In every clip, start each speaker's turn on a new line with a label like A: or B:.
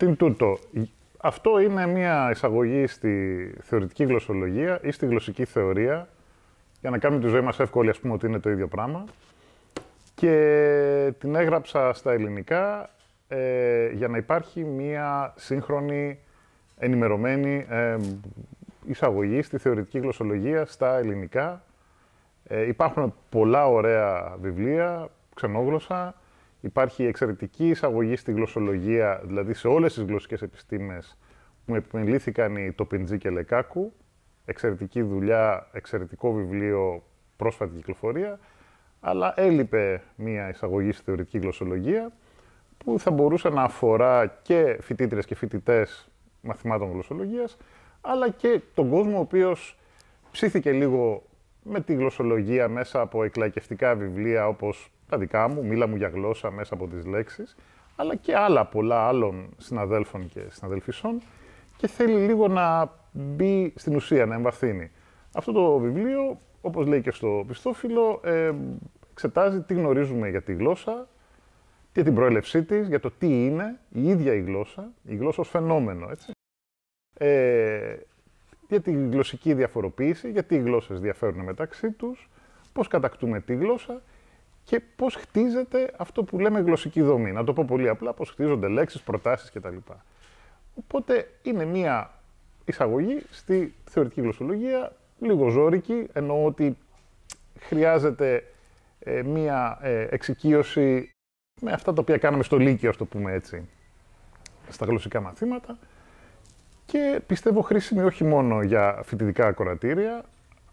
A: Την τούτο. Αυτό είναι μια εισαγωγή στη θεωρητική γλωσσολογία ή στη γλωσσική θεωρία, για να κάνουμε τη ζωή μας εύκολη, ας πούμε, ότι είναι το ίδιο πράγμα. Και την έγραψα στα ελληνικά ε, για να υπάρχει μια σύγχρονη, ενημερωμένη ε, εισαγωγή στη θεωρητική γλωσσολογία στα ελληνικά. Ε, υπάρχουν πολλά ωραία βιβλία, ξενόγλωσσα, Υπάρχει εξαιρετική εισαγωγή στη γλωσσολογία, δηλαδή σε όλες τις γλωσσικές επιστήμες που επιμελήθηκαν οι Τοπιντζή και Λεκάκου. Εξαιρετική δουλειά, εξαιρετικό βιβλίο, πρόσφατη κυκλοφορία. Αλλά έλειπε μία εισαγωγή στη θεωρητική γλωσσολογία που θα μπορούσε να αφορά και φοιτήτρε και φοιτητές μαθημάτων γλωσσολογίας, αλλά και τον κόσμο ο οποίος ψήθηκε λίγο με τη γλωσσολογία μέσα από εκλαϊκευτικά βιβλία όπως τα δικά μου, μίλα μου για γλώσσα μέσα από τις λέξεις, αλλά και άλλα πολλά άλλων συναδέλφων και συναδελφισών και θέλει λίγο να μπει στην ουσία, να εμβαθύνει. Αυτό το βιβλίο, όπως λέει και στο πιστόφυλλο, ε, εξετάζει τι γνωρίζουμε για τη γλώσσα, για την προέλευσή της, για το τι είναι η ίδια η γλώσσα, η γλώσσα ως φαινόμενο, έτσι. Ε, για τη γλωσσική διαφοροποίηση, γιατί οι γλώσσες διαφέρουν μεταξύ τους, πώς κατακτούμε τη γλώσσα και πώς χτίζεται αυτό που λέμε γλωσσική δομή. Να το πω πολύ απλά, πώς χτίζονται λέξεις, προτάσεις κτλ. Οπότε είναι μία εισαγωγή στη θεωρητική γλωσσολογία, λίγο ζώρικη, εννοώ ότι χρειάζεται ε, μία ε, εξοικείωση με αυτά τα οποία κάναμε στο Λύκειο, ας το πούμε έτσι, στα γλωσσικά μαθήματα. Και πιστεύω χρήσιμη όχι μόνο για φοιτητικά ακροατήρια,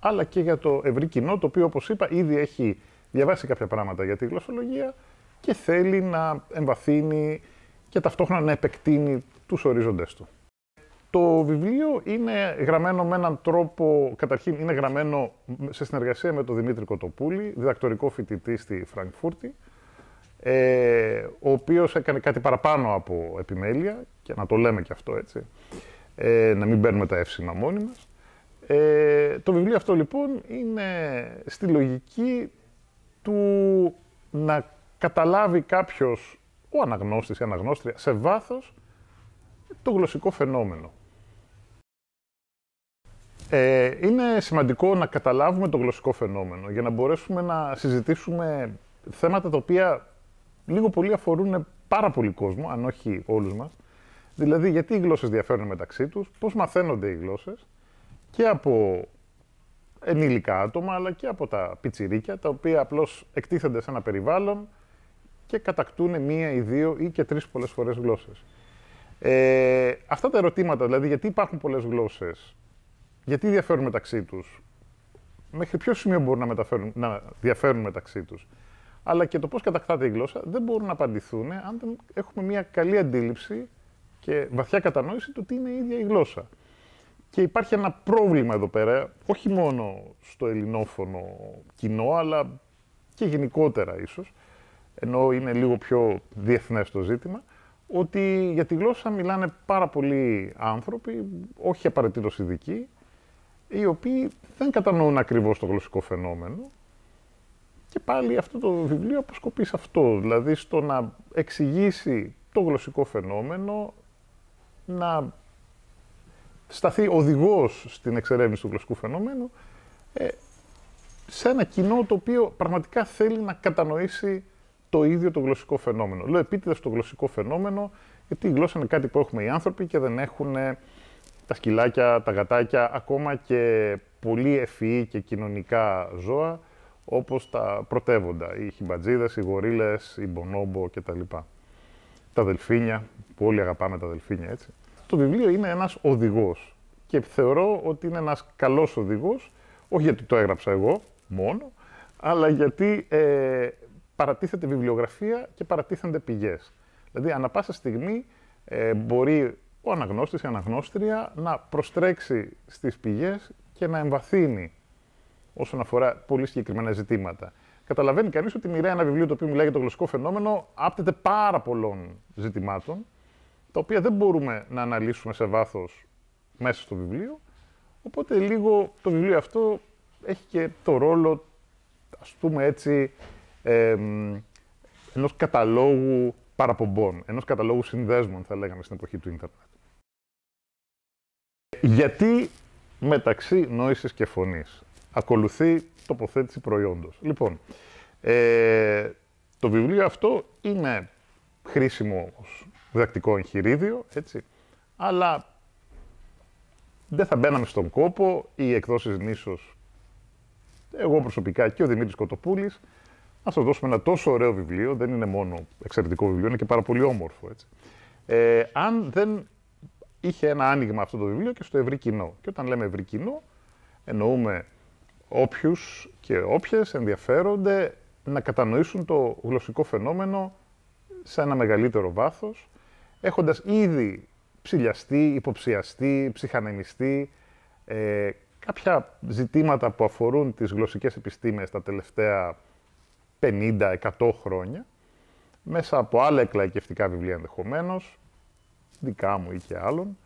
A: αλλά και για το ευρύ κοινό, το οποίο, όπως είπα, ήδη έχει διαβάσει κάποια πράγματα για τη γλωσσολογία και θέλει να εμβαθύνει και ταυτόχρονα να επεκτείνει τους ορίζοντες του. Το βιβλίο είναι γραμμένο με έναν τρόπο, καταρχήν είναι γραμμένο σε συνεργασία με τον Δημήτρη Κοτοπούλη, διδακτορικό φοιτητή στη Φραγκφούρτη, ε, ο οποίος έκανε κάτι παραπάνω από επιμέλεια, και να το λέμε και αυτό έτσι, ε, να μην παίρνουμε τα εύσημα μόνοι μας. Ε, το βιβλίο αυτό λοιπόν είναι στη λογική του να καταλάβει κάποιος, ο αναγνώστης ή αναγνώστρια, σε βάθος το γλωσσικό φαινόμενο. Ε, είναι σημαντικό να καταλάβουμε το γλωσσικό φαινόμενο για να μπορέσουμε να συζητήσουμε θέματα τα οποία λίγο πολύ αφορούν πάρα πολύ κόσμο, αν όχι όλους μας. Δηλαδή, γιατί οι γλώσσες διαφέρουν μεταξύ τους, πώς μαθαίνονται οι γλώσσες και από ενήλικα άτομα, αλλά και από τα πιτσιρίκια, τα οποία απλώς εκτίθενται σε ένα περιβάλλον και κατακτούν μία ή δύο ή και τρεις πολλές φορές γλώσσες. Ε, αυτά τα ερωτήματα, δηλαδή γιατί υπάρχουν πολλές γλώσσες, γιατί διαφέρουν μεταξύ τους, μέχρι ποιο σημείο μπορούν να, διαφέρουν μεταξύ τους, αλλά και το πώς κατακτάται η γλώσσα, δεν μπορούν να απαντηθούν αν δεν έχουμε μία καλή αντίληψη και βαθιά κατανόηση του τι είναι η ίδια η γλώσσα. Και υπάρχει ένα πρόβλημα εδώ πέρα, όχι μόνο στο ελληνόφωνο κοινό, αλλά και γενικότερα ίσως, ενώ είναι λίγο πιο διεθνές το ζήτημα, ότι για τη γλώσσα μιλάνε πάρα πολλοί άνθρωποι, όχι απαραίτητος ειδικοί, οι οποίοι δεν κατανοούν ακριβώς το γλωσσικό φαινόμενο. Και πάλι αυτό το βιβλίο αποσκοπεί σε αυτό, δηλαδή στο να εξηγήσει το γλωσσικό φαινόμενο, να σταθεί οδηγός στην εξερεύνηση του γλωσσικού φαινομένου ε, σε ένα κοινό το οποίο πραγματικά θέλει να κατανοήσει το ίδιο το γλωσσικό φαινόμενο. Λέω επίτηδες στο γλωσσικό φαινόμενο, γιατί η γλώσσα είναι κάτι που έχουμε οι άνθρωποι και δεν έχουν τα σκυλάκια, τα γατάκια, ακόμα και πολύ ευφυή και κοινωνικά ζώα, όπως τα πρωτεύοντα, οι χιμπατζίδες, οι γορίλες, οι μπονόμπο κτλ. Τα δελφίνια, που όλοι αγαπάμε τα δελφίνια, έτσι το βιβλίο είναι ένας οδηγός και θεωρώ ότι είναι ένας καλός οδηγός, όχι γιατί το έγραψα εγώ μόνο, αλλά γιατί ε, παρατίθεται βιβλιογραφία και παρατίθενται πηγές. Δηλαδή, ανά πάσα στιγμή ε, μπορεί ο αναγνώστης ή αναγνώστρια να προστρέξει στις πηγές και να εμβαθύνει όσον αφορά πολύ συγκεκριμένα ζητήματα. Καταλαβαίνει κανείς ότι μοιραία ένα βιβλίο το οποίο μιλάει για το γλωσσικό φαινόμενο άπτεται πάρα πολλών ζητημάτων τα οποία δεν μπορούμε να αναλύσουμε σε βάθος μέσα στο βιβλίο. Οπότε λίγο το βιβλίο αυτό έχει και το ρόλο, ας πούμε έτσι, ε, ενός καταλόγου παραπομπών, ενός καταλόγου συνδέσμων, θα λέγαμε, στην εποχή του ίντερνετ. Γιατί μεταξύ νόησης και φωνής ακολουθεί τοποθέτηση προϊόντος. Λοιπόν, ε, το βιβλίο αυτό είναι χρήσιμο ως διδακτικό εγχειρίδιο, έτσι. Αλλά δεν θα μπαίναμε στον κόπο, οι εκδόσεις νήσος, εγώ προσωπικά και ο Δημήτρης Κοτοπούλης, να σας δώσουμε ένα τόσο ωραίο βιβλίο, δεν είναι μόνο εξαιρετικό βιβλίο, είναι και πάρα πολύ όμορφο, έτσι. Ε, αν δεν είχε ένα άνοιγμα αυτό το βιβλίο και στο ευρύ κοινό. Και όταν λέμε ευρύ κοινό, εννοούμε όποιους και όποιες ενδιαφέρονται να κατανοήσουν το γλωσσικό φαινόμενο σε ένα μεγαλύτερο βάθος, έχοντας ήδη ψηλιαστεί, υποψιαστεί, ψυχανεμιστεί, ε, κάποια ζητήματα που αφορούν τις γλωσσικές επιστήμες τα τελευταία 50-100 χρόνια, μέσα από άλλα εκλαϊκευτικά βιβλία ενδεχομένως, δικά μου ή και άλλων,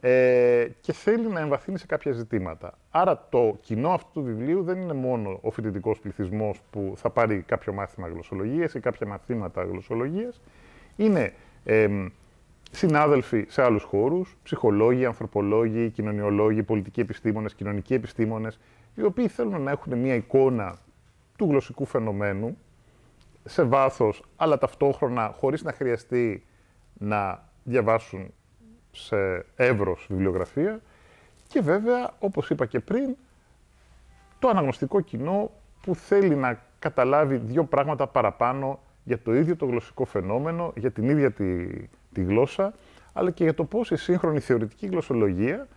A: ε, και θέλει να εμβαθύνει σε κάποια ζητήματα. Άρα το κοινό αυτού του βιβλίου δεν είναι μόνο ο φοιτητικός πληθυσμός που θα πάρει κάποιο μάθημα γλωσσολογίας ή κάποια μαθήματα γλωσσολογίας. Είναι ε, συνάδελφοι σε άλλους χώρους, ψυχολόγοι, ανθρωπολόγοι, κοινωνιολόγοι, πολιτικοί επιστήμονες, κοινωνικοί επιστήμονες, οι οποίοι θέλουν να έχουν μια εικόνα του γλωσσικού φαινομένου σε βάθος, αλλά ταυτόχρονα χωρίς να χρειαστεί να διαβάσουν σε εύρος βιβλιογραφία και βέβαια, όπως είπα και πριν, το αναγνωστικό κοινό που θέλει να καταλάβει δύο πράγματα παραπάνω για το ίδιο το γλωσσικό φαινόμενο, για την ίδια τη τη γλώσσα, αλλά και για το πώς η σύγχρονη θεωρητική γλωσσολογία,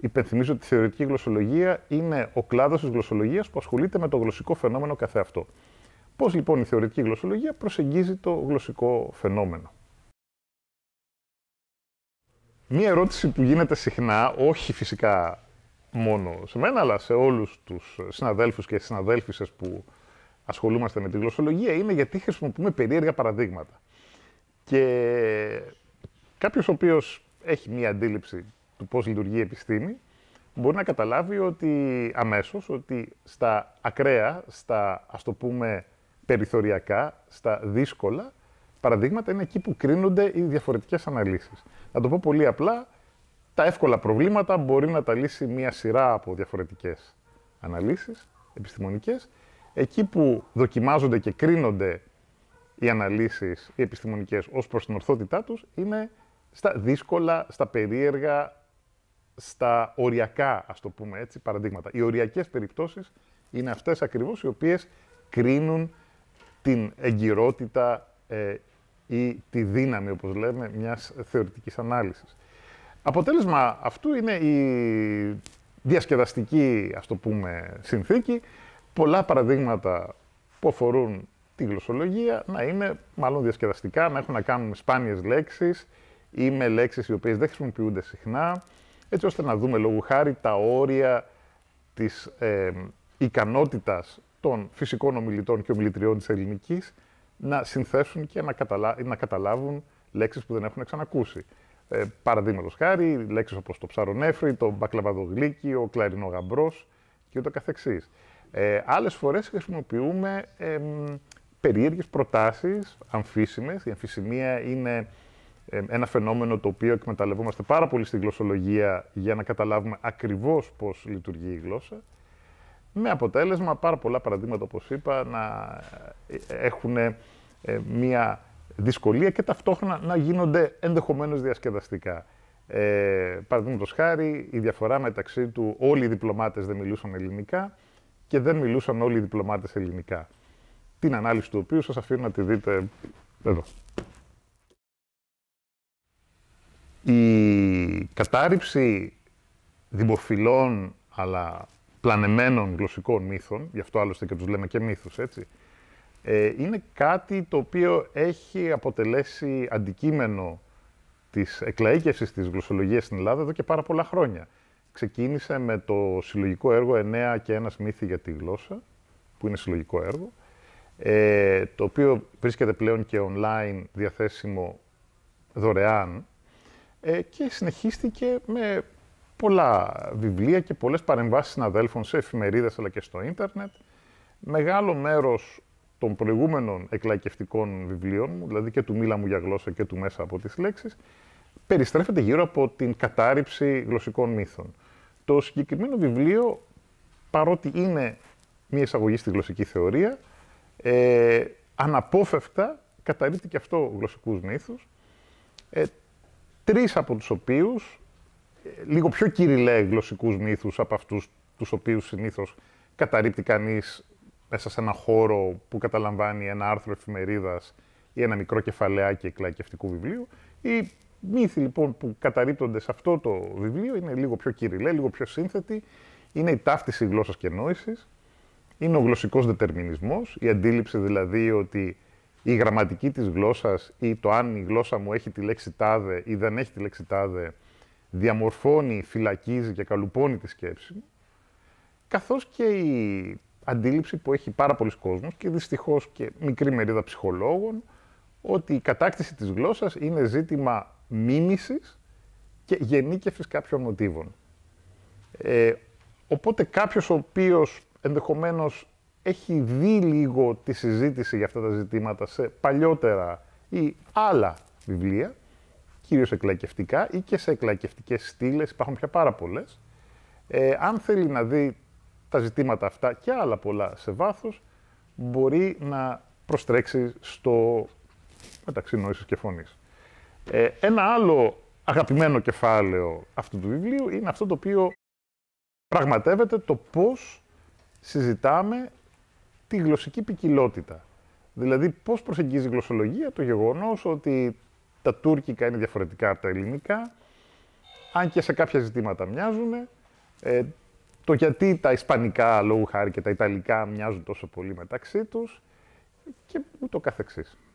A: υπενθυμίζω ότι η θεωρητική γλωσσολογία είναι ο κλάδος της γλωσσολογίας που ασχολείται με το γλωσσικό φαινόμενο καθεαυτό. Πώς λοιπόν η θεωρητική γλωσσολογία προσεγγίζει το γλωσσικό φαινόμενο. Μία ερώτηση που γίνεται συχνά, όχι φυσικά μόνο σε μένα, αλλά σε όλους τους συναδέλφους και συναδέλφισες που ασχολούμαστε με τη γλωσσολογία, είναι γιατί χρησιμοποιούμε περίεργα παραδείγματα. Και κάποιος ο οποίος έχει μία αντίληψη του πώς λειτουργεί η επιστήμη, μπορεί να καταλάβει ότι αμέσως ότι στα ακραία, στα ας το πούμε περιθωριακά, στα δύσκολα παραδείγματα είναι εκεί που κρίνονται οι διαφορετικές αναλύσεις. Να το πω πολύ απλά, τα εύκολα προβλήματα μπορεί να τα λύσει μία σειρά από διαφορετικές αναλύσεις επιστημονικές. Εκεί που δοκιμάζονται και κρίνονται οι αναλύσεις οι επιστημονικές ως προς την ορθότητά τους είναι στα δύσκολα, στα περίεργα, στα οριακά, ας το πούμε έτσι, παραδείγματα. Οι οριακές περιπτώσεις είναι αυτές ακριβώς οι οποίες κρίνουν την εγκυρότητα η διασκεδαστική, ας το πούμε, συνθήκη. Πολλά παραδείγματα που αφορούν τη γλωσσολογία να είναι μάλλον διασκεδαστικά, να έχουν να κάνουν με λέξει λέξεις ή με λέξεις οι οποίες δεν χρησιμοποιούνται συχνά, έτσι ώστε να δούμε λόγου χάρη τα όρια της ε, ικανότητας των φυσικών ομιλητών και ομιλητριών της ελληνικής να συνθέσουν και να, καταλα... καταλάβουν λέξεις που δεν έχουν ξανακούσει. Ε, Παραδείγματος χάρη, λέξεις όπως το ψαρονέφρι, το μπακλαβαδογλίκι, ο κλαρινό γαμπρό και ούτω καθεξής. Ε, άλλες χρησιμοποιούμε ε, Περίεργες προτάσεις, αμφίσιμες. Η αμφισημία είναι ένα φαινόμενο το οποίο εκμεταλλευόμαστε πάρα πολύ στη γλωσσολογία για να καταλάβουμε ακριβώς πώς λειτουργεί η γλώσσα. Με αποτέλεσμα πάρα πολλά παραδείγματα, όπως είπα, να ε, ε, έχουν ε, μία δυσκολία και ταυτόχρονα να γίνονται ενδεχομένως διασκεδαστικά. Ε, Παραδείγματος χάρη, η διαφορά μεταξύ του όλοι οι διπλωμάτες δεν μιλούσαν ελληνικά και δεν μιλούσαν όλοι οι διπλωμάτες ελληνικά την ανάλυση του οποίου σας αφήνω να τη δείτε εδώ. Η κατάρριψη δημοφιλών αλλά πλανεμένων γλωσσικών μύθων, γι' αυτό άλλωστε και τους λέμε και μύθους, έτσι, ε, είναι κάτι το οποίο έχει αποτελέσει αντικείμενο της εκλαίκευσης της γλωσσολογίας στην Ελλάδα εδώ και πάρα πολλά χρόνια. Ξεκίνησε με το συλλογικό έργο «Εννέα και ένας μύθι για τη γλώσσα», που είναι συλλογικό έργο, ε, το οποίο βρίσκεται πλέον και online διαθέσιμο δωρεάν ε, και συνεχίστηκε με πολλά βιβλία και πολλές παρεμβάσεις συναδέλφων σε εφημερίδες αλλά και στο ίντερνετ. Μεγάλο μέρος των προηγούμενων εκλαϊκευτικών βιβλίων μου, δηλαδή και του «Μίλα μου για γλώσσα» και του «Μέσα από τις λέξεις», περιστρέφεται γύρω από την κατάρριψη γλωσσικών μύθων. Το συγκεκριμένο βιβλίο, παρότι είναι μια εισαγωγή στη γλωσσική θεωρία, ε, αναπόφευκτα καταρρύπτει και αυτό γλωσσικούς μύθους, ε, τρεις από τους οποίους, ε, λίγο πιο κυριλέ γλωσσικούς μύθους από αυτούς τους οποίους συνήθως καταρρύπτει κανείς μέσα σε ένα χώρο που καταλαμβάνει ένα άρθρο εφημερίδας ή ένα μικρό κεφαλαιάκι εκλαϊκευτικού βιβλίου. Οι μύθοι λοιπόν που καταρρύπτονται σε αυτό το βιβλίο είναι λίγο πιο κυριό, λίγο πιο σύνθετοι. Είναι η ταύτιση βιβλιο ειναι λιγο πιο κυριλε λιγο πιο συνθετοι ειναι η ταυτιση γλωσσα και νόησης, είναι ο γλωσσικός δετερμινισμός, η αντίληψη δηλαδή ότι η γραμματική της γλώσσας ή το αν η γλώσσα μου έχει τη λέξη τάδε ή δεν έχει τη λέξη τάδε, διαμορφώνει, φυλακίζει και καλουπώνει τη σκέψη μου, καθώς και η αντίληψη που έχει πάρα πολλοί κόσμος και δυστυχώς και μικρή μερίδα ψυχολόγων, ότι η κατάκτηση της γλώσσας είναι ζήτημα μίμησης και γενίκευσης κάποιων μοτίβων. Ε, οπότε κάποιος ο οποίος Ενδεχομένως έχει δει λίγο τη συζήτηση για αυτά τα ζητήματα σε παλιότερα ή άλλα βιβλία, κυρίως εκλαϊκευτικά ή και σε εκλαϊκευτικέ στήλες, υπάρχουν πια πάρα πολλές. Ε, αν θέλει να δει τα ζητήματα αυτά και άλλα πολλά σε βάθος, μπορεί να προστρέξει στο μεταξύ νόησης και φωνής. Ε, ένα άλλο αγαπημένο κεφάλαιο αυτού του βιβλίου είναι αυτό το οποίο πραγματεύεται το πώς συζητάμε τη γλωσσική ποικιλότητα. Δηλαδή, πώς προσεγγίζει η γλωσσολογία το γεγονός ότι τα τουρκικά είναι διαφορετικά από τα ελληνικά, αν και σε κάποια ζητήματα μοιάζουν, ε, το γιατί τα ισπανικά, λόγου χάρη, και τα ιταλικά μοιάζουν τόσο πολύ μεταξύ τους και ούτω καθεξής.